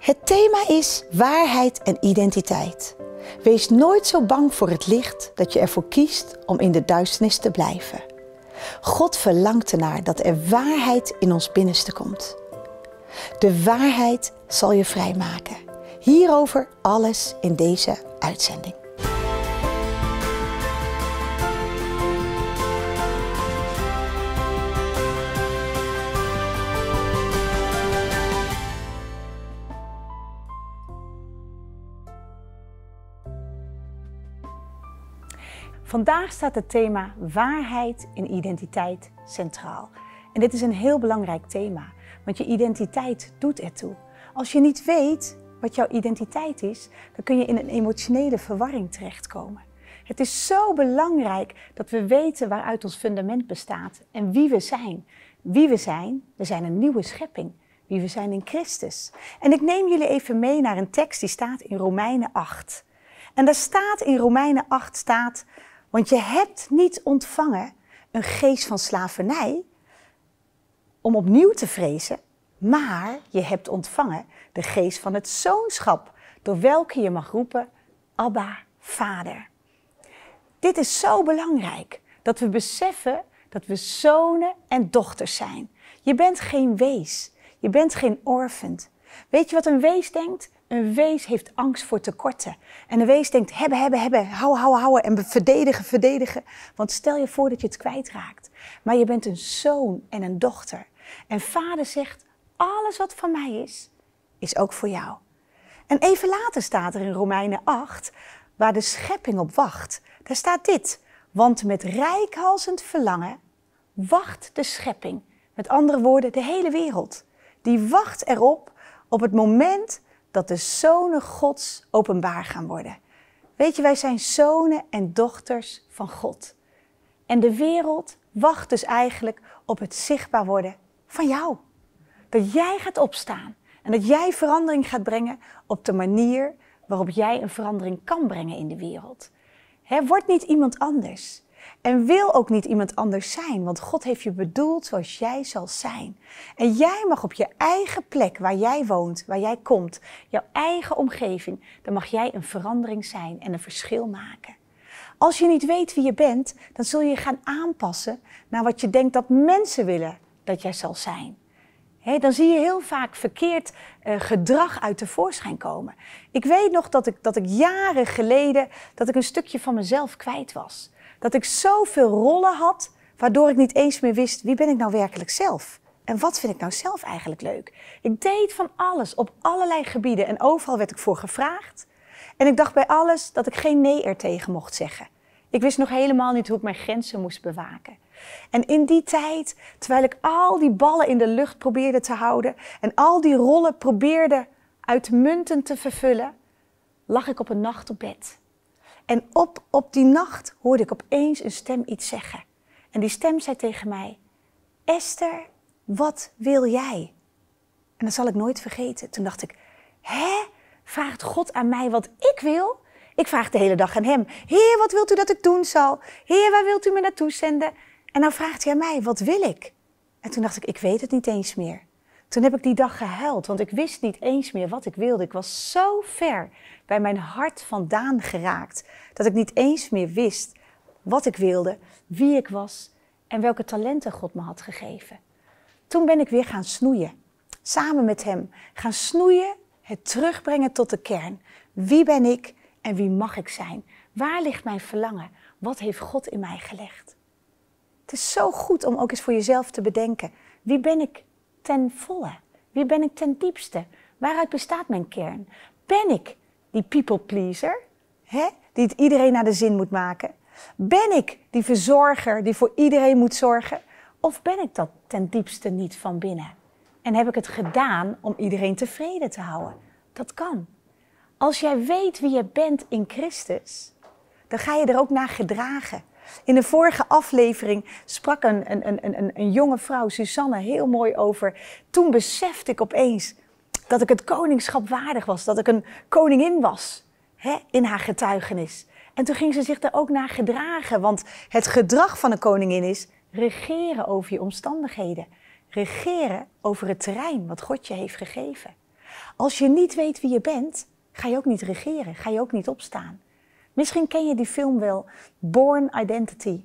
Het thema is waarheid en identiteit. Wees nooit zo bang voor het licht dat je ervoor kiest om in de duisternis te blijven. God verlangt ernaar dat er waarheid in ons binnenste komt. De waarheid zal je vrijmaken. Hierover alles in deze uitzending. Vandaag staat het thema waarheid en identiteit centraal. En dit is een heel belangrijk thema, want je identiteit doet ertoe. Als je niet weet wat jouw identiteit is, dan kun je in een emotionele verwarring terechtkomen. Het is zo belangrijk dat we weten waaruit ons fundament bestaat en wie we zijn. Wie we zijn, we zijn een nieuwe schepping. Wie we zijn in Christus. En ik neem jullie even mee naar een tekst die staat in Romeinen 8. En daar staat in Romeinen 8 staat want je hebt niet ontvangen een geest van slavernij om opnieuw te vrezen, maar je hebt ontvangen de geest van het zoonschap, door welke je mag roepen, Abba, Vader. Dit is zo belangrijk, dat we beseffen dat we zonen en dochters zijn. Je bent geen wees, je bent geen orfend. Weet je wat een wees denkt? Een wees heeft angst voor tekorten. En een wees denkt hebben, hebben, hebben, hou hou hou en verdedigen, verdedigen. Want stel je voor dat je het kwijtraakt. Maar je bent een zoon en een dochter. En vader zegt, alles wat van mij is, is ook voor jou. En even later staat er in Romeinen 8, waar de schepping op wacht, daar staat dit. Want met rijkhalsend verlangen wacht de schepping. Met andere woorden, de hele wereld. Die wacht erop op het moment dat de zonen Gods openbaar gaan worden. Weet je, wij zijn zonen en dochters van God. En de wereld wacht dus eigenlijk op het zichtbaar worden van jou. Dat jij gaat opstaan en dat jij verandering gaat brengen op de manier waarop jij een verandering kan brengen in de wereld. Wordt word niet iemand anders. En wil ook niet iemand anders zijn, want God heeft je bedoeld zoals jij zal zijn. En jij mag op je eigen plek waar jij woont, waar jij komt, jouw eigen omgeving, dan mag jij een verandering zijn en een verschil maken. Als je niet weet wie je bent, dan zul je je gaan aanpassen naar wat je denkt dat mensen willen dat jij zal zijn. dan zie je heel vaak verkeerd eh, gedrag uit de voorschijn komen. Ik weet nog dat ik, dat ik jaren geleden dat ik een stukje van mezelf kwijt was. Dat ik zoveel rollen had, waardoor ik niet eens meer wist wie ben ik nou werkelijk zelf. En wat vind ik nou zelf eigenlijk leuk? Ik deed van alles op allerlei gebieden en overal werd ik voor gevraagd. En ik dacht bij alles dat ik geen nee er tegen mocht zeggen. Ik wist nog helemaal niet hoe ik mijn grenzen moest bewaken. En in die tijd, terwijl ik al die ballen in de lucht probeerde te houden en al die rollen probeerde uitmuntend te vervullen, lag ik op een nacht op bed en op, op die nacht hoorde ik opeens een stem iets zeggen. En die stem zei tegen mij: Esther, wat wil jij? En dat zal ik nooit vergeten. Toen dacht ik: Hè? Vraagt God aan mij wat ik wil? Ik vraag de hele dag aan Hem: Heer, wat wilt u dat ik doen zal? Heer, waar wilt u me naartoe zenden? En dan nou vraagt Hij mij: Wat wil ik? En toen dacht ik: Ik weet het niet eens meer. Toen heb ik die dag gehuild, want ik wist niet eens meer wat ik wilde. Ik was zo ver bij mijn hart vandaan geraakt dat ik niet eens meer wist wat ik wilde, wie ik was en welke talenten God me had gegeven. Toen ben ik weer gaan snoeien, samen met Hem. Gaan snoeien, het terugbrengen tot de kern. Wie ben ik en wie mag ik zijn? Waar ligt mijn verlangen? Wat heeft God in mij gelegd? Het is zo goed om ook eens voor jezelf te bedenken. Wie ben ik ten volle? Wie ben ik ten diepste? Waaruit bestaat mijn kern? Ben ik die people pleaser, hè? die het iedereen naar de zin moet maken? Ben ik die verzorger die voor iedereen moet zorgen? Of ben ik dat ten diepste niet van binnen? En heb ik het gedaan om iedereen tevreden te houden? Dat kan. Als jij weet wie je bent in Christus, dan ga je er ook naar gedragen. In de vorige aflevering sprak een, een, een, een, een jonge vrouw, Susanne, heel mooi over. Toen besefte ik opeens dat ik het koningschap waardig was, dat ik een koningin was hè, in haar getuigenis. En toen ging ze zich daar ook naar gedragen, want het gedrag van een koningin is regeren over je omstandigheden, regeren over het terrein wat God je heeft gegeven. Als je niet weet wie je bent, ga je ook niet regeren, ga je ook niet opstaan. Misschien ken je die film wel, Born Identity.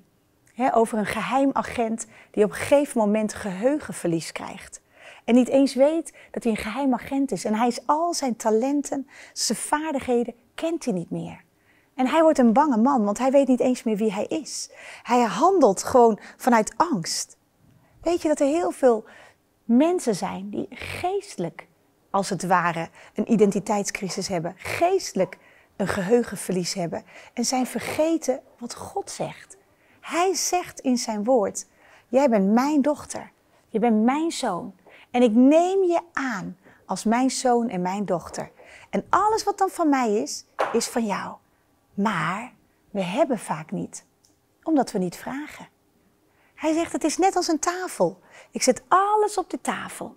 over een geheim agent die op een gegeven moment geheugenverlies krijgt. En niet eens weet dat hij een geheim agent is. En hij is al zijn talenten, zijn vaardigheden, kent hij niet meer. En hij wordt een bange man, want hij weet niet eens meer wie hij is. Hij handelt gewoon vanuit angst. Weet je dat er heel veel mensen zijn die geestelijk, als het ware, een identiteitscrisis hebben. Geestelijk een geheugenverlies hebben en zijn vergeten wat God zegt. Hij zegt in zijn woord: Jij bent mijn dochter, je bent mijn zoon en ik neem je aan als mijn zoon en mijn dochter. En alles wat dan van mij is, is van jou. Maar we hebben vaak niet, omdat we niet vragen. Hij zegt: Het is net als een tafel. Ik zet alles op de tafel.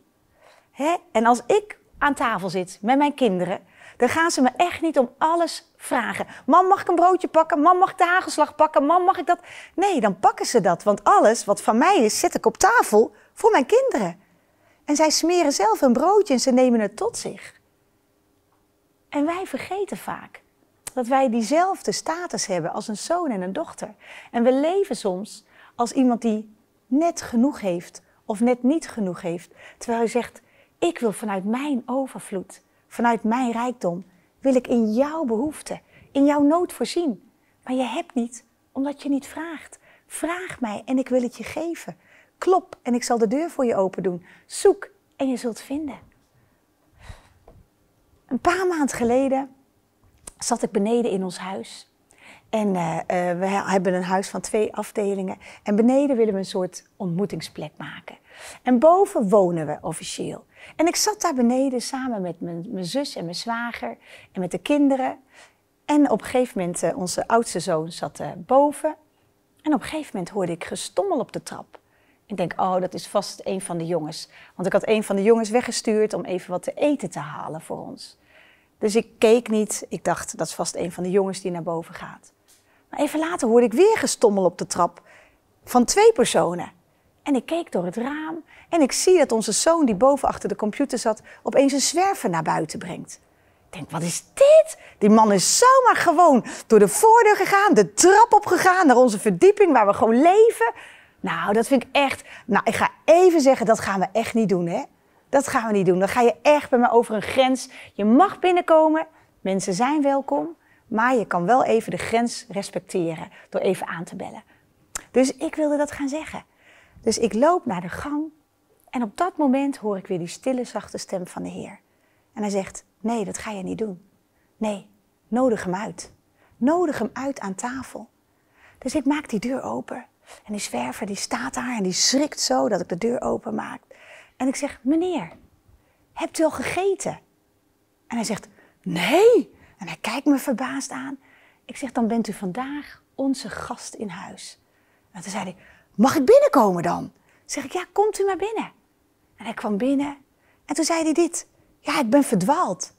Hè? En als ik aan tafel zit met mijn kinderen, dan gaan ze me echt niet om alles vragen. Mam, mag ik een broodje pakken? Mam, mag ik de hagelslag pakken? Mam, mag ik dat? Nee, dan pakken ze dat. Want alles wat van mij is, zet ik op tafel voor mijn kinderen. En zij smeren zelf een broodje en ze nemen het tot zich. En wij vergeten vaak dat wij diezelfde status hebben als een zoon en een dochter. En we leven soms als iemand die net genoeg heeft of net niet genoeg heeft. Terwijl hij zegt, ik wil vanuit mijn overvloed vanuit mijn rijkdom wil ik in jouw behoefte, in jouw nood voorzien. Maar je hebt niet, omdat je niet vraagt. Vraag mij en ik wil het je geven. Klop en ik zal de deur voor je open doen. Zoek en je zult vinden. Een paar maanden geleden zat ik beneden in ons huis en eh, eh, we hebben een huis van twee afdelingen. En beneden willen we een soort ontmoetingsplek maken. En boven wonen we officieel. En ik zat daar beneden samen met mijn, mijn zus en mijn zwager en met de kinderen. En op een gegeven moment, eh, onze oudste zoon zat boven. En op een gegeven moment hoorde ik gestommel op de trap. Ik denk, oh, dat is vast een van de jongens. Want ik had een van de jongens weggestuurd om even wat te eten te halen voor ons. Dus ik keek niet. Ik dacht, dat is vast een van de jongens die naar boven gaat. Maar even later hoorde ik weer gestommel op de trap van twee personen. En ik keek door het raam en ik zie dat onze zoon die boven achter de computer zat opeens een zwerver naar buiten brengt. Ik denk, wat is dit? Die man is zomaar gewoon door de voordeur gegaan, de trap opgegaan naar onze verdieping waar we gewoon leven. Nou, dat vind ik echt. Nou, ik ga even zeggen, dat gaan we echt niet doen, hè? Dat gaan we niet doen. Dan ga je echt bij me over een grens. Je mag binnenkomen. Mensen zijn welkom. Maar je kan wel even de grens respecteren door even aan te bellen. Dus ik wilde dat gaan zeggen. Dus ik loop naar de gang en op dat moment hoor ik weer die stille, zachte stem van de Heer. En hij zegt: Nee, dat ga je niet doen. Nee, nodig hem uit. Nodig hem uit aan tafel. Dus ik maak die deur open. En die zwerver die staat daar en die schrikt zo dat ik de deur open maak. En ik zeg: Meneer, hebt u al gegeten? En hij zegt: Nee, en hij kijkt me verbaasd aan. Ik zeg, dan bent u vandaag onze gast in huis. En toen zei hij, mag ik binnenkomen dan? zeg ik, ja, komt u maar binnen. En hij kwam binnen en toen zei hij dit. Ja, ik ben verdwaald.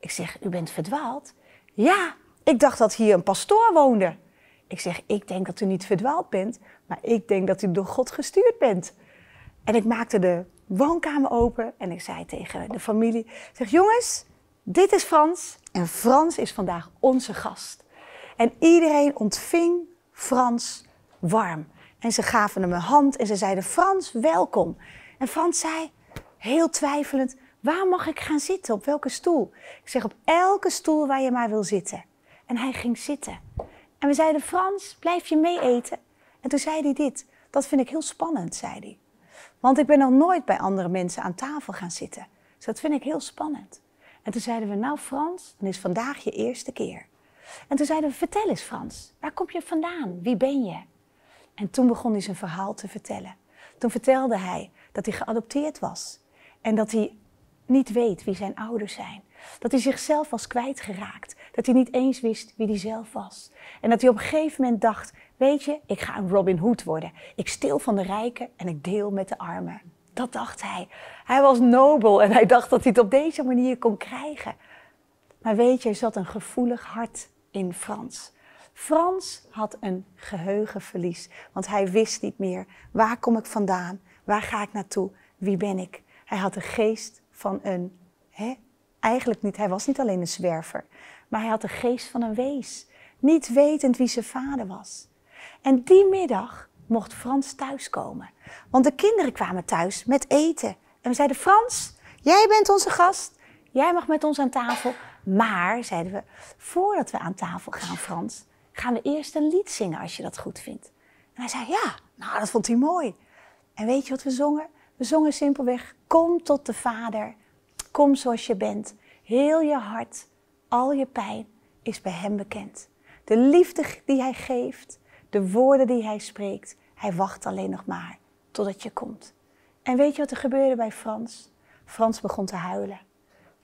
Ik zeg, u bent verdwaald? Ja, ik dacht dat hier een pastoor woonde. Ik zeg, ik denk dat u niet verdwaald bent, maar ik denk dat u door God gestuurd bent. En ik maakte de woonkamer open en ik zei tegen de familie, zeg jongens, dit is Frans en Frans is vandaag onze gast. En iedereen ontving Frans warm. En ze gaven hem een hand en ze zeiden: Frans, welkom. En Frans zei, heel twijfelend: Waar mag ik gaan zitten? Op welke stoel? Ik zeg: Op elke stoel waar je maar wil zitten. En hij ging zitten. En we zeiden: Frans, blijf je mee eten? En toen zei hij dit. Dat vind ik heel spannend, zei hij. Want ik ben nog nooit bij andere mensen aan tafel gaan zitten. Dus dat vind ik heel spannend. En toen zeiden we, nou Frans, dan is vandaag je eerste keer. En toen zeiden we, vertel eens Frans, waar kom je vandaan? Wie ben je? En toen begon hij zijn verhaal te vertellen. Toen vertelde hij dat hij geadopteerd was en dat hij niet weet wie zijn ouders zijn. Dat hij zichzelf was kwijtgeraakt. Dat hij niet eens wist wie hij zelf was. En dat hij op een gegeven moment dacht: Weet je, ik ga een Robin Hood worden. Ik steel van de rijken en ik deel met de armen. Dat dacht hij. Hij was nobel en hij dacht dat hij het op deze manier kon krijgen. Maar weet je, er zat een gevoelig hart in Frans. Frans had een geheugenverlies, want hij wist niet meer waar kom ik vandaan, waar ga ik naartoe, wie ben ik. Hij had de geest van een, hè? eigenlijk niet, hij was niet alleen een zwerver, maar hij had de geest van een wees, niet wetend wie zijn vader was. En die middag mocht Frans thuiskomen. Want de kinderen kwamen thuis met eten. En we zeiden, Frans, jij bent onze gast. Jij mag met ons aan tafel. Maar, zeiden we, voordat we aan tafel gaan, Frans, gaan we eerst een lied zingen als je dat goed vindt. En hij zei, ja, nou, dat vond hij mooi. En weet je wat we zongen? We zongen simpelweg, kom tot de Vader. Kom zoals je bent. Heel je hart, al je pijn is bij Hem bekend. De liefde die Hij geeft, de woorden die Hij spreekt, Hij wacht alleen nog maar totdat je komt. En weet je wat er gebeurde bij Frans? Frans begon te huilen.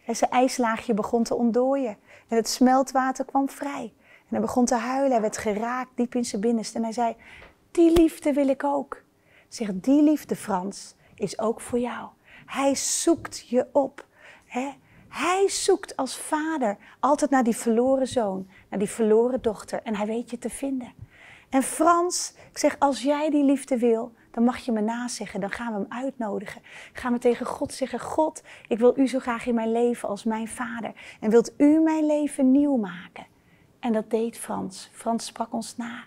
zijn ijslaagje begon te ontdooien en het smeltwater kwam vrij. En hij begon te huilen, hij werd geraakt diep in zijn binnenste en hij zei, die liefde wil ik ook. Zeg: die liefde Frans is ook voor jou. Hij zoekt je op. Hè? Hij zoekt als vader altijd naar die verloren zoon, naar die verloren dochter en hij weet je te vinden. En Frans, ik zeg, als jij die liefde wil, dan mag je me nazeggen. Dan gaan we hem uitnodigen. Gaan we tegen God zeggen: God, ik wil u zo graag in mijn leven als mijn vader. En wilt u mijn leven nieuw maken? En dat deed Frans. Frans sprak ons na.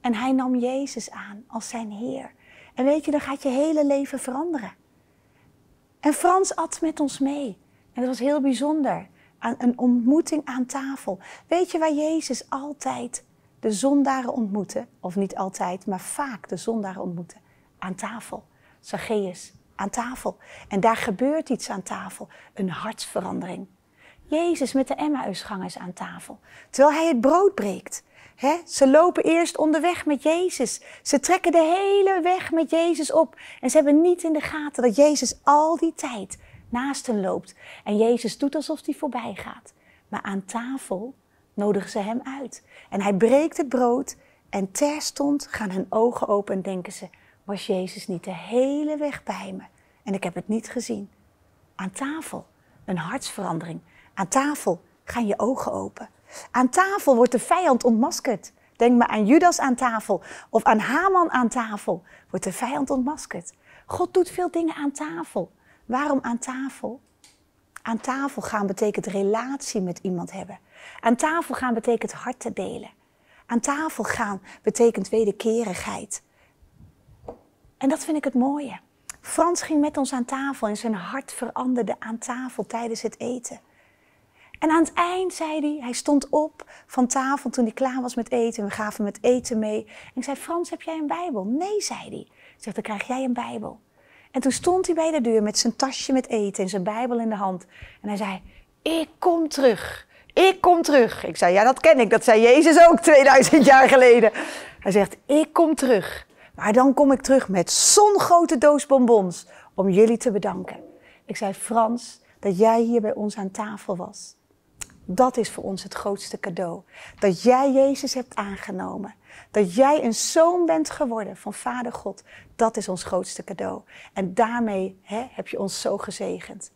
En hij nam Jezus aan als zijn Heer. En weet je, dan gaat je hele leven veranderen. En Frans at met ons mee. En dat was heel bijzonder. Een ontmoeting aan tafel. Weet je waar Jezus altijd de zondaren ontmoette? Of niet altijd, maar vaak de zondaren ontmoette aan tafel. Zacchaeus aan tafel. En daar gebeurt iets aan tafel, een hartsverandering. Jezus met de Emmausgangers aan tafel, terwijl hij het brood breekt. ze lopen eerst onderweg met Jezus. Ze trekken de hele weg met Jezus op. En ze hebben niet in de gaten dat Jezus al die tijd naast hen loopt. En Jezus doet alsof hij voorbij gaat. Maar aan tafel nodigen ze hem uit. En hij breekt het brood en terstond gaan hun ogen open en denken ze, was Jezus niet de hele weg bij me. En ik heb het niet gezien. Aan tafel een hartsverandering. Aan tafel gaan je ogen open. Aan tafel wordt de vijand ontmaskerd. Denk maar aan Judas aan tafel of aan Haman aan tafel. Wordt de vijand ontmaskerd. God doet veel dingen aan tafel. Waarom aan tafel? Aan tafel gaan betekent relatie met iemand hebben. Aan tafel gaan betekent hart te delen. Aan tafel gaan betekent wederkerigheid. En dat vind ik het mooie. Frans ging met ons aan tafel en zijn hart veranderde aan tafel tijdens het eten. En aan het eind zei hij, hij stond op van tafel toen hij klaar was met eten. We gaven hem het eten mee. En ik zei, Frans, heb jij een Bijbel? Nee, zei hij. Ik zeg, dan krijg jij een Bijbel. En toen stond hij bij de deur met zijn tasje met eten en zijn Bijbel in de hand. En hij zei, ik kom terug. Ik kom terug. Ik zei, ja, dat ken ik. Dat zei Jezus ook 2000 jaar geleden. Hij zegt, ik kom terug. Maar dan kom ik terug met zo'n grote doos bonbons om jullie te bedanken. Ik zei, Frans, dat jij hier bij ons aan tafel was. Dat is voor ons het grootste cadeau. Dat jij Jezus hebt aangenomen. Dat jij een zoon bent geworden van Vader God. Dat is ons grootste cadeau. En daarmee hè, heb je ons zo gezegend.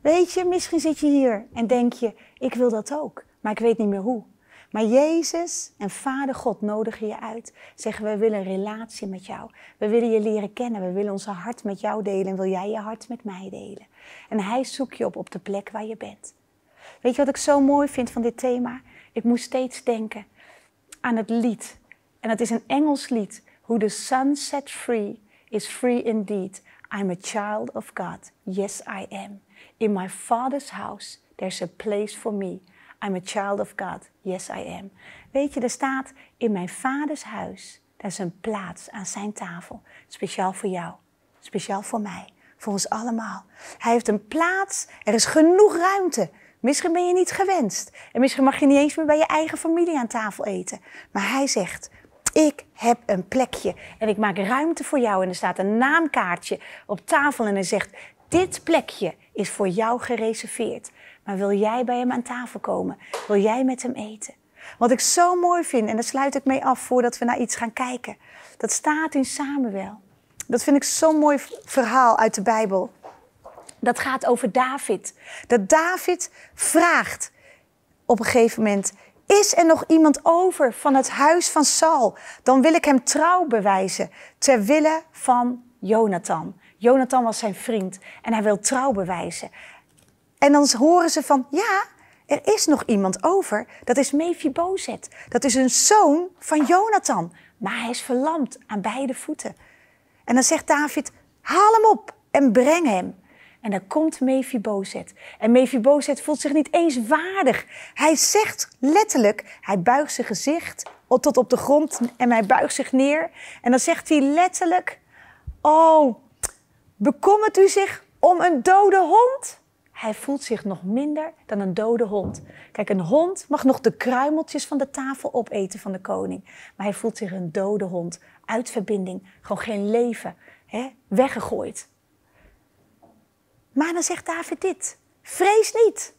Weet je, misschien zit je hier en denk je, ik wil dat ook, maar ik weet niet meer hoe. Maar Jezus en Vader God nodigen je uit. Zeggen, we willen een relatie met jou. We willen je leren kennen. We willen onze hart met jou delen. En wil jij je hart met mij delen? En Hij zoekt je op op de plek waar je bent. Weet je wat ik zo mooi vind van dit thema? Ik moest steeds denken aan het lied. En dat is een Engels lied. Who the sun set free is free indeed. I'm a child of God. Yes, I am. In my father's house there's a place for me. I'm a child of God. Yes, I am. Weet je, er staat in mijn vaders huis, daar is een plaats aan zijn tafel. Speciaal voor jou, speciaal voor mij, voor ons allemaal. Hij heeft een plaats, er is genoeg ruimte. Misschien ben je niet gewenst en misschien mag je niet eens meer bij je eigen familie aan tafel eten. Maar hij zegt, ik heb een plekje en ik maak ruimte voor jou. En er staat een naamkaartje op tafel en hij zegt, dit plekje is voor jou gereserveerd. Maar wil jij bij hem aan tafel komen? Wil jij met hem eten? Wat ik zo mooi vind, en daar sluit ik mee af voordat we naar iets gaan kijken. Dat staat in Samuel. Dat vind ik zo'n mooi verhaal uit de Bijbel. Dat gaat over David. Dat David vraagt op een gegeven moment: Is er nog iemand over van het huis van Saul? Dan wil ik hem trouw bewijzen ter wille van Jonathan. Jonathan was zijn vriend en hij wil trouw bewijzen. En dan horen ze van, ja, er is nog iemand over. Dat is Mephibozet. Dat is een zoon van Jonathan. Maar hij is verlamd aan beide voeten. En dan zegt David, haal hem op en breng hem. En dan komt Mephibozet. En Mephibozet voelt zich niet eens waardig. Hij zegt letterlijk, hij buigt zijn gezicht tot op de grond en hij buigt zich neer. En dan zegt hij letterlijk, oh, bekommert u zich om een dode hond? Hij voelt zich nog minder dan een dode hond. Kijk, een hond mag nog de kruimeltjes van de tafel opeten van de koning. Maar hij voelt zich een dode hond. Uit verbinding, gewoon geen leven. Hè? Weggegooid. Maar dan zegt David dit. Vrees niet,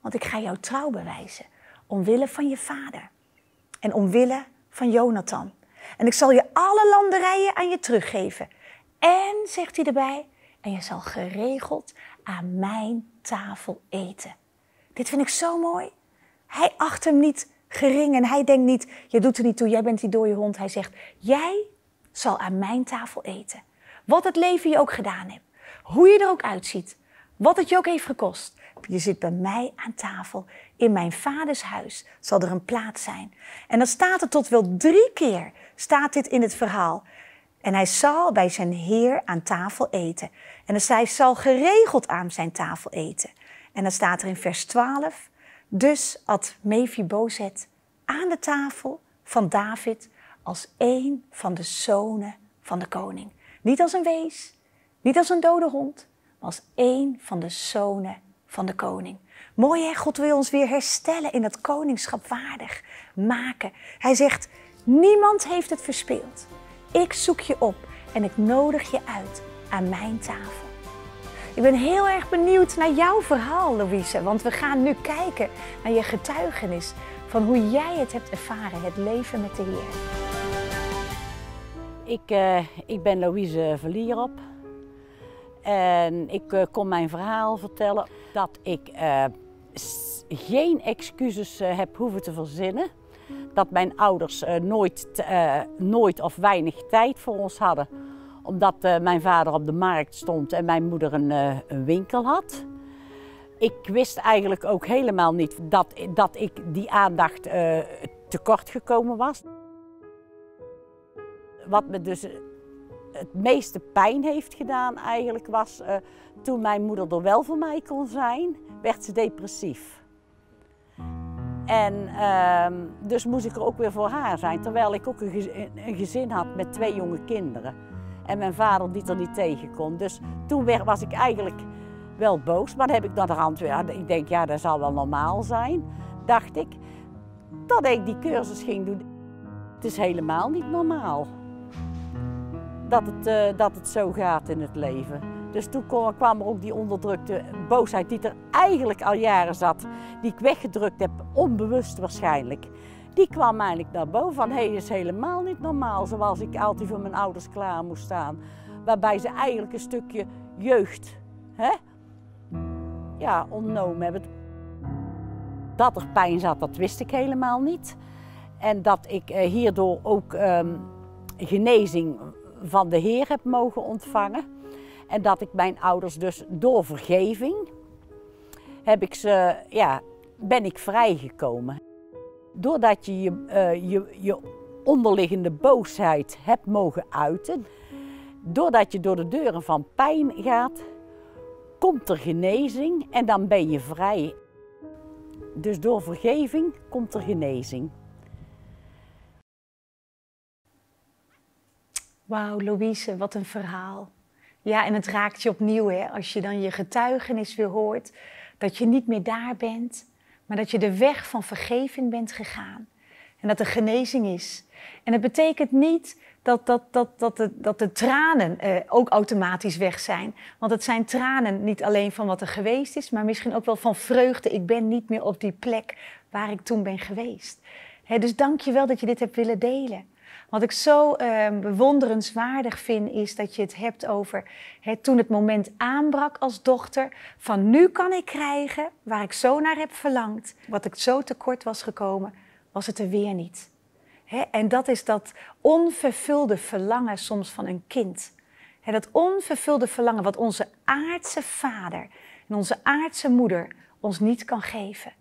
want ik ga jou trouw bewijzen. Omwille van je vader. En omwille van Jonathan. En ik zal je alle landerijen aan je teruggeven. En, zegt hij erbij, en je zal geregeld aan mijn tafel eten. Dit vind ik zo mooi. Hij acht hem niet gering en hij denkt niet, je doet er niet toe, jij bent die dode hond. Hij zegt, jij zal aan mijn tafel eten. Wat het leven je ook gedaan hebt, hoe je er ook uitziet, wat het je ook heeft gekost. Je zit bij mij aan tafel. In mijn vaders huis zal er een plaats zijn. En dan staat het tot wel drie keer, staat dit in het verhaal. En hij zal bij zijn heer aan tafel eten. En dan zei, zal geregeld aan zijn tafel eten. En dan staat er in vers 12, dus at Mephibozet aan de tafel van David als een van de zonen van de koning. Niet als een wees, niet als een dode hond, maar als een van de zonen van de koning. Mooi hè, God wil ons weer herstellen in dat koningschap waardig maken. Hij zegt, niemand heeft het verspeeld. Ik zoek je op en ik nodig je uit aan mijn tafel. Ik ben heel erg benieuwd naar jouw verhaal, Louise, want we gaan nu kijken naar je getuigenis van hoe jij het hebt ervaren, het leven met de Heer. Ik, eh, ik ben Louise Verlierop en ik uh, eh, kon mijn verhaal vertellen dat ik eh, geen excuses heb hoeven te verzinnen. Dat mijn ouders nooit, nooit of weinig tijd voor ons hadden omdat eh, mijn vader op de markt stond en mijn moeder een, eh, een, winkel had. Ik wist eigenlijk ook helemaal niet dat, dat ik die aandacht uh, tekort gekomen was. Wat me dus het meeste pijn heeft gedaan eigenlijk was toen mijn moeder er wel voor mij kon zijn, werd ze depressief. En ehm, dus moest ik er ook weer voor haar zijn, terwijl ik ook een gezin had met twee jonge kinderen en mijn vader die er niet tegen kon. Dus toen was ik eigenlijk wel boos, maar dan heb ik naar de hand Ik denk, ja, dat zal wel normaal zijn, dacht ik. dat ik die cursus ging doen. Het is helemaal niet normaal dat het, eh, dat het zo gaat in het leven. Dus toen kwam, kwam er ook die onderdrukte boosheid die er eigenlijk al jaren zat, die ik weggedrukt heb, onbewust waarschijnlijk die kwam eigenlijk naar boven van hey, is helemaal niet normaal zoals ik altijd voor mijn ouders klaar moest staan. Waarbij ze eigenlijk een stukje jeugd hè, ja, ontnomen hebben. Dat er pijn zat, dat wist ik helemaal niet. En dat ik eh, hierdoor ook ehm, genezing van de Heer heb mogen ontvangen. En dat ik mijn ouders dus door vergeving heb ik ze, ja, ben ik vrijgekomen. Doordat eh, je je, onderliggende boosheid hebt mogen uiten, doordat je door de deuren van pijn gaat, komt er genezing en dan ben je vrij. Dus door vergeving komt er genezing. Wauw, Louise, wat een verhaal. Ja, en het raakt je opnieuw hè, als je dan je getuigenis weer hoort. Dat je niet meer daar bent, maar dat je de weg van vergeving bent gegaan. En dat er genezing is. En het betekent niet dat, dat, dat, dat, de, dat de tranen eh, ook automatisch weg zijn. Want het zijn tranen niet alleen van wat er geweest is, maar misschien ook wel van vreugde. Ik ben niet meer op die plek waar ik toen ben geweest. dus dank je wel dat je dit hebt willen delen. Wat ik zo eh, bewonderenswaardig vind, is dat je het hebt over hè, toen het moment aanbrak als dochter. Van nu kan ik krijgen waar ik zo naar heb verlangd. Wat ik zo tekort was gekomen, was het er weer niet. Hè, en dat is dat onvervulde verlangen soms van een kind. Hè, dat onvervulde verlangen wat onze aardse vader en onze aardse moeder ons niet kan geven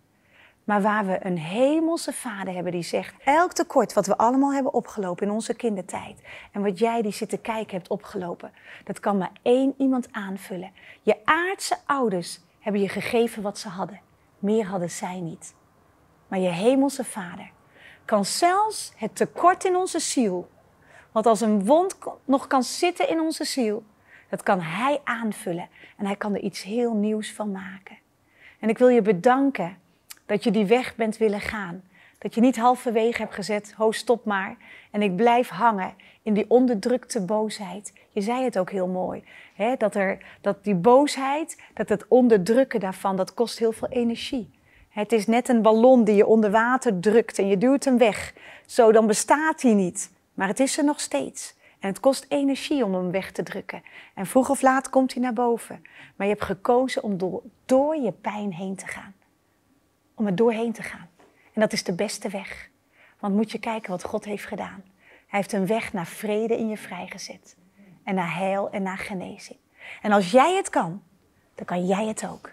maar waar we een hemelse vader hebben die zegt: elk tekort wat we allemaal hebben opgelopen in onze kindertijd en wat jij die zit te kijken hebt opgelopen, dat kan maar één iemand aanvullen. Je aardse ouders hebben je gegeven wat ze hadden. Meer hadden zij niet. Maar je hemelse vader kan zelfs het tekort in onze ziel, wat als een wond nog kan zitten in onze ziel, dat kan hij aanvullen en hij kan er iets heel nieuws van maken. En ik wil je bedanken dat je die weg bent willen gaan. Dat je niet halverwege hebt gezet, ho stop maar. En ik blijf hangen in die onderdrukte boosheid. Je zei het ook heel mooi. Hè? Dat, er, dat die boosheid, dat het onderdrukken daarvan, dat kost heel veel energie. Het is net een ballon die je onder water drukt en je duwt hem weg. Zo, dan bestaat hij niet. Maar het is er nog steeds. En het kost energie om hem weg te drukken. En vroeg of laat komt hij naar boven. Maar je hebt gekozen om door je pijn heen te gaan om er doorheen te gaan. En dat is de beste weg. Want moet je kijken wat God heeft gedaan. Hij heeft een weg naar vrede in je vrijgezet. En naar heil en naar genezing. En als jij het kan, dan kan jij het ook.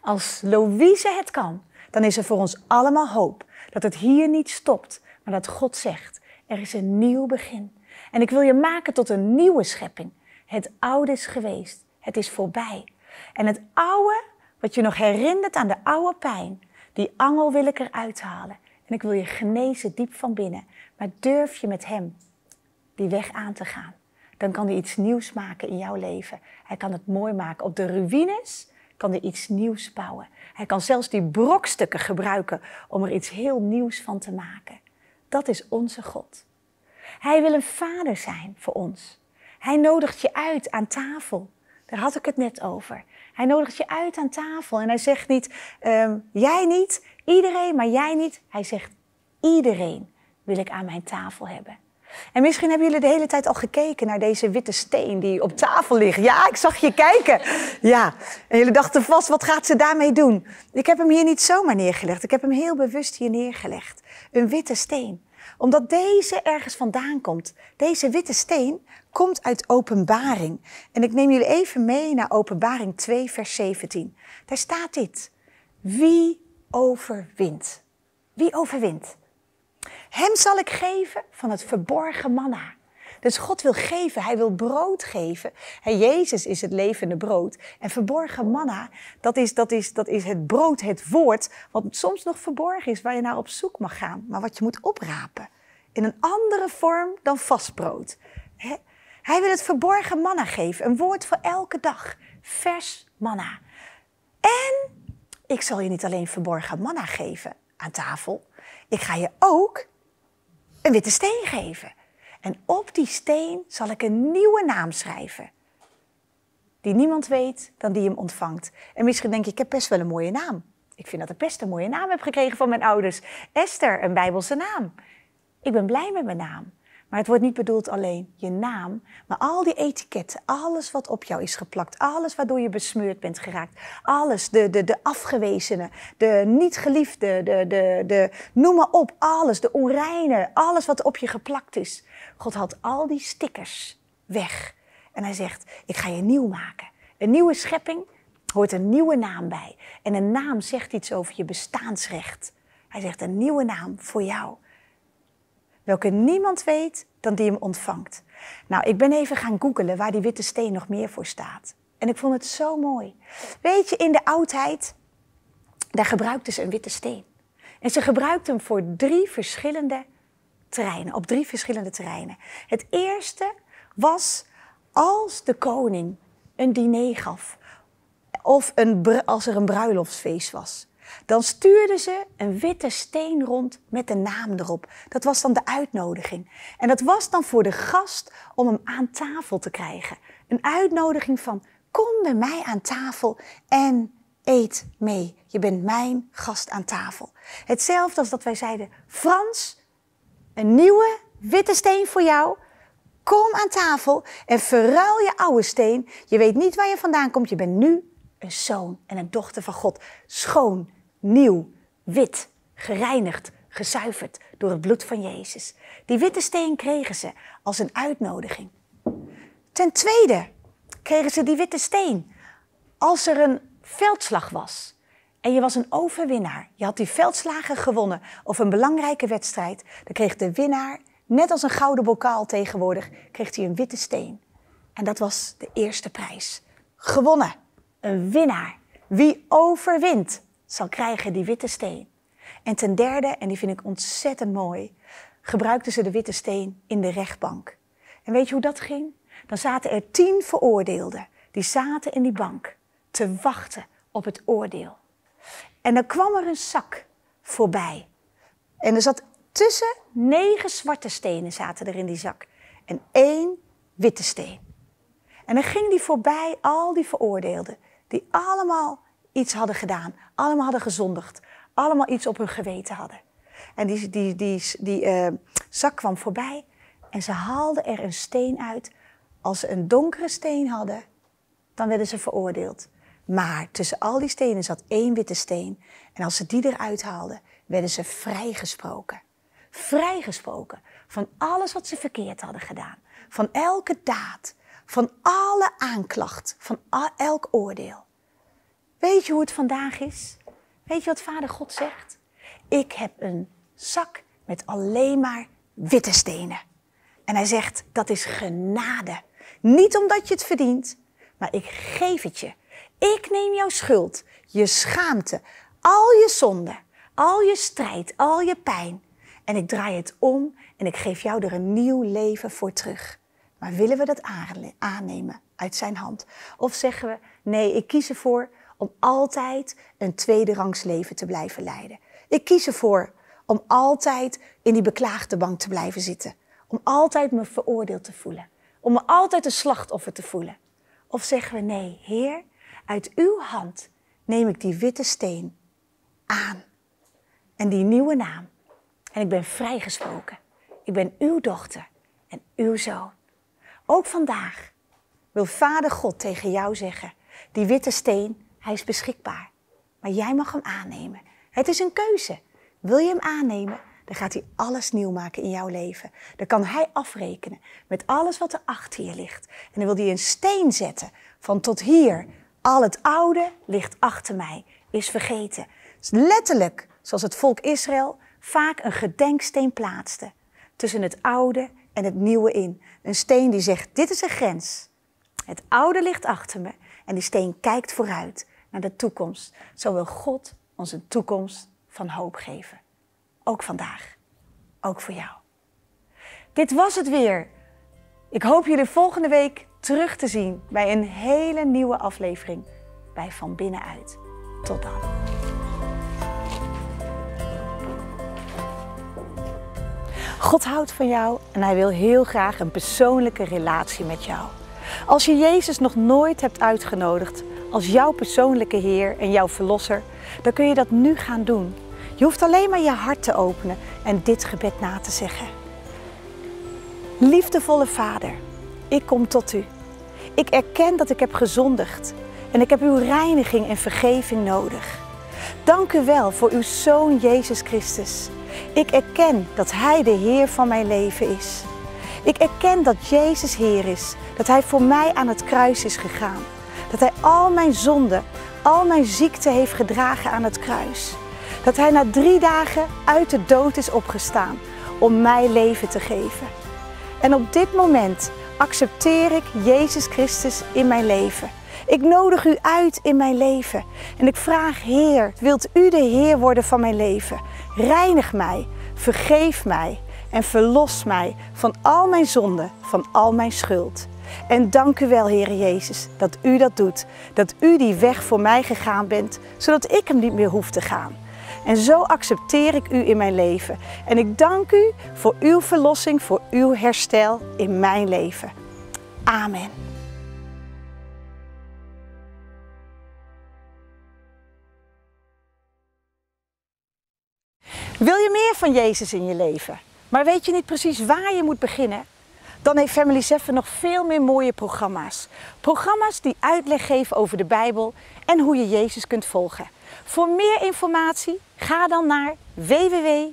Als Louise het kan, dan is er voor ons allemaal hoop. Dat het hier niet stopt, maar dat God zegt, er is een nieuw begin. En ik wil je maken tot een nieuwe schepping. Het oude is geweest, het is voorbij. En het oude, wat je nog herinnert aan de oude pijn, die angel wil ik eruit halen en ik wil je genezen diep van binnen. Maar durf je met hem die weg aan te gaan, dan kan hij iets nieuws maken in jouw leven. Hij kan het mooi maken. Op de ruïnes kan hij iets nieuws bouwen. Hij kan zelfs die brokstukken gebruiken om er iets heel nieuws van te maken. Dat is onze God. Hij wil een vader zijn voor ons. Hij nodigt je uit aan tafel. Daar had ik het net over. Hij nodigt je uit aan tafel en hij zegt niet ehm, jij niet, iedereen, maar jij niet. Hij zegt iedereen wil ik aan mijn tafel hebben. En misschien hebben jullie de hele tijd al gekeken naar deze witte steen die op tafel ligt. Ja, ik zag je kijken. Ja, en jullie dachten vast, wat gaat ze daarmee doen? Ik heb hem hier niet zomaar neergelegd. Ik heb hem heel bewust hier neergelegd. Een witte steen. Omdat deze ergens vandaan komt. Deze witte steen komt uit openbaring. En ik neem jullie even mee naar openbaring 2, vers 17. Daar staat dit. Wie overwint? Wie overwint? Hem zal ik geven van het verborgen manna. Dus God wil geven, hij wil brood geven. En Jezus is het levende brood. En verborgen manna, dat is, dat, is, dat is het brood, het woord, wat soms nog verborgen is, waar je naar op zoek mag gaan, maar wat je moet oprapen. In een andere vorm dan vastbrood. Hij wil het verborgen manna geven, een woord voor elke dag, vers manna. En ik zal je niet alleen verborgen manna geven aan tafel, ik ga je ook een witte steen geven. En op die steen zal ik een nieuwe naam schrijven. Die niemand weet dan die hem ontvangt. En misschien denk je, ik heb best wel een mooie naam. Ik vind dat ik best een mooie naam heb gekregen van mijn ouders. Esther, een Bijbelse naam. Ik ben blij met mijn naam. Maar het wordt niet bedoeld alleen je naam, maar al die etiketten, alles wat op jou is geplakt, alles waardoor je besmeurd bent geraakt, alles, de, de, de afgewezenen, de niet geliefde, de, de, de, noem maar op, alles, de onreine, alles wat op je geplakt is. God haalt al die stickers weg en hij zegt, ik ga je nieuw maken. Een nieuwe schepping hoort een nieuwe naam bij. En een naam zegt iets over je bestaansrecht. Hij zegt een nieuwe naam voor jou welke niemand weet dan die hem ontvangt. Nou, ik ben even gaan googelen waar die witte steen nog meer voor staat. En ik vond het zo mooi. Weet je, in de oudheid, daar gebruikten ze een witte steen. En ze gebruikten hem voor drie verschillende terreinen, op drie verschillende terreinen. Het eerste was als de koning een diner gaf of een, als er een bruiloftsfeest was. Dan stuurden ze een witte steen rond met de naam erop. Dat was dan de uitnodiging. En dat was dan voor de gast om hem aan tafel te krijgen. Een uitnodiging van kom bij mij aan tafel en eet mee. Je bent mijn gast aan tafel. Hetzelfde als dat wij zeiden: Frans, een nieuwe witte steen voor jou. Kom aan tafel en verruil je oude steen. Je weet niet waar je vandaan komt. Je bent nu een zoon en een dochter van God. Schoon, nieuw, wit, gereinigd, gezuiverd door het bloed van Jezus. Die witte steen kregen ze als een uitnodiging. Ten tweede kregen ze die witte steen als er een veldslag was. En je was een overwinnaar. Je had die veldslagen gewonnen of een belangrijke wedstrijd. Dan kreeg de winnaar, net als een gouden bokaal tegenwoordig, kreeg hij een witte steen. En dat was de eerste prijs. Gewonnen. Een winnaar. Wie overwint, zal krijgen die witte steen. En ten derde, en die vind ik ontzettend mooi, gebruikten ze de witte steen in de rechtbank. En weet je hoe dat ging? Dan zaten er tien veroordeelden. Die zaten in die bank te wachten op het oordeel. En dan kwam er een zak voorbij. En er zat tussen negen zwarte stenen zaten er in die zak. En één witte steen. En dan ging die voorbij al die veroordeelden. Die allemaal iets hadden gedaan. Allemaal hadden gezondigd. Allemaal iets op hun geweten hadden. En die, die, die, die eh, zak kwam voorbij en ze haalden er een steen uit. Als ze een donkere steen hadden, dan werden ze veroordeeld. Maar tussen al die stenen zat één witte steen. En als ze die eruit haalden, werden ze vrijgesproken. Vrijgesproken van alles wat ze verkeerd hadden gedaan. Van elke daad, van alle aanklacht, van elk oordeel. Weet je hoe het vandaag is? Weet je wat Vader God zegt? Ik heb een zak met alleen maar witte stenen. En hij zegt, dat is genade. Niet omdat je het verdient, maar ik geef het je. Ik neem jouw schuld, je schaamte, al je zonde, al je strijd, al je pijn. En ik draai het om en ik geef jou er een nieuw leven voor terug. Maar willen we dat aannemen uit zijn hand? Of zeggen we, nee, ik kies ervoor om altijd een tweederangs leven te blijven leiden. Ik kies ervoor om altijd in die beklaagde bank te blijven zitten. Om altijd me veroordeeld te voelen. Om me altijd een slachtoffer te voelen. Of zeggen we nee, Heer, uit uw hand neem ik die witte steen aan. En die nieuwe naam. En ik ben vrijgesproken. Ik ben uw dochter en uw zoon. Ook vandaag wil Vader God tegen jou zeggen: die witte steen hij is beschikbaar. Maar jij mag hem aannemen. Het is een keuze. Wil je hem aannemen? Dan gaat hij alles nieuw maken in jouw leven. Dan kan hij afrekenen met alles wat er achter je ligt. En dan wil hij een steen zetten van tot hier. Al het oude ligt achter mij, is vergeten. Dus letterlijk, zoals het volk Israël vaak een gedenksteen plaatste. Tussen het oude en het nieuwe in. Een steen die zegt, dit is een grens. Het oude ligt achter me en die steen kijkt vooruit naar de toekomst. Zo wil God ons een toekomst van hoop geven. Ook vandaag. Ook voor jou. Dit was het weer. Ik hoop jullie volgende week terug te zien bij een hele nieuwe aflevering bij Van Binnenuit. Tot dan. God houdt van jou en hij wil heel graag een persoonlijke relatie met jou. Als je Jezus nog nooit hebt uitgenodigd, als jouw persoonlijke Heer en jouw Verlosser, dan kun je dat nu gaan doen. Je hoeft alleen maar je hart te openen en dit gebed na te zeggen. Liefdevolle Vader, ik kom tot u. Ik erken dat ik heb gezondigd en ik heb uw reiniging en vergeving nodig. Dank u wel voor uw Zoon Jezus Christus. Ik erken dat Hij de Heer van mijn leven is. Ik erken dat Jezus Heer is, dat Hij voor mij aan het kruis is gegaan. Dat Hij al mijn zonden, al mijn ziekte heeft gedragen aan het kruis. Dat Hij na drie dagen uit de dood is opgestaan om mij leven te geven. En op dit moment accepteer ik Jezus Christus in mijn leven. Ik nodig u uit in mijn leven. En ik vraag, Heer, wilt u de Heer worden van mijn leven? Reinig mij, vergeef mij en verlos mij van al mijn zonden, van al mijn schuld. En dank u wel, Heer Jezus, dat u dat doet. Dat u die weg voor mij gegaan bent, zodat ik hem niet meer hoef te gaan. En zo accepteer ik u in mijn leven. En ik dank u voor uw verlossing, voor uw herstel in mijn leven. Amen. Wil je meer van Jezus in je leven, maar weet je niet precies waar je moet beginnen? dan heeft Family Seven nog veel meer mooie programma's. Programma's die uitleg geven over de Bijbel en hoe je Jezus kunt volgen. Voor meer informatie ga dan naar wwwfamily